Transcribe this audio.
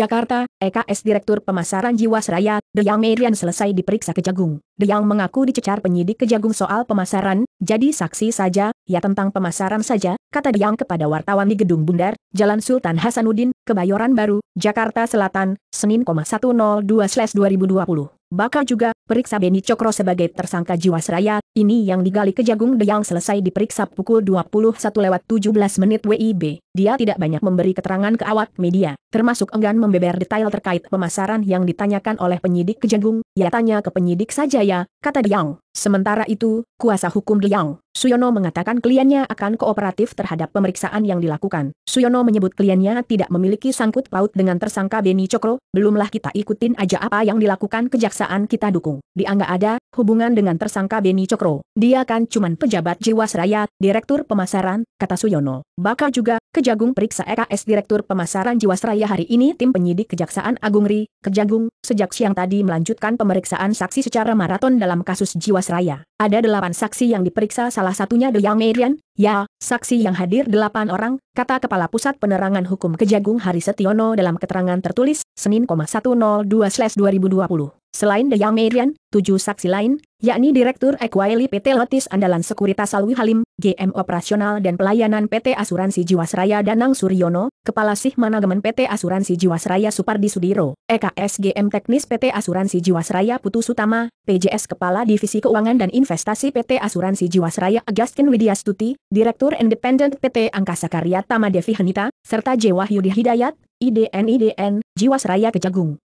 Jakarta, EKS Direktur Pemasaran Jiwasraya, Deyang Merian selesai diperiksa Kejagung. Deyang mengaku dicecar penyidik Kejagung soal pemasaran, jadi saksi saja, ya tentang pemasaran saja, kata Deyang kepada wartawan di Gedung Bundar, Jalan Sultan Hasanuddin, Kebayoran Baru, Jakarta Selatan, Senin 102-2020. Bakal juga, periksa Beni Cokro sebagai tersangka Jiwasraya, ini yang digali Kejagung Deyang selesai diperiksa pukul 17 menit WIB dia tidak banyak memberi keterangan ke awak media, termasuk enggan membeber detail terkait pemasaran yang ditanyakan oleh penyidik kejagung, ya tanya ke penyidik saja ya, kata diang. Sementara itu, kuasa hukum diang, Suyono mengatakan kliennya akan kooperatif terhadap pemeriksaan yang dilakukan. Suyono menyebut kliennya tidak memiliki sangkut paut dengan tersangka Beni Cokro, belumlah kita ikutin aja apa yang dilakukan kejaksaan kita dukung. Dia ada, hubungan dengan tersangka Beni Cokro. Dia kan cuman pejabat Jiwasraya, Direktur Pemasaran, kata Suyono. Bakal juga, Kejagung periksa EKS Direktur Pemasaran Jiwasraya hari ini tim penyidik Kejaksaan Agung RI, Kejagung, sejak siang tadi melanjutkan pemeriksaan saksi secara maraton dalam kasus Jiwasraya. Ada delapan saksi yang diperiksa salah satunya Deyang Merian, ya, saksi yang hadir delapan orang, kata Kepala Pusat Penerangan Hukum Kejagung Hari Setiono dalam keterangan tertulis, Senin 102-2020. Selain The Young Merian, tujuh saksi lain, yakni Direktur Equaili PT Lotis Andalan Sekuritas Alwi Halim, GM Operasional dan Pelayanan PT Asuransi Jiwasraya Danang Suryono, Kepala Sih Manajemen PT Asuransi Jiwasraya Supardi Sudiro, EKS GM Teknis PT Asuransi Jiwasraya Putu Sutama, PJS Kepala Divisi Keuangan dan Investasi PT Asuransi Jiwasraya Agustin Widiastuti, Direktur Independent PT Angkasa Karya Tama Devi Henita, serta J. Wahyudi Hidayat, IDN IDN, Jiwasraya Kejagung.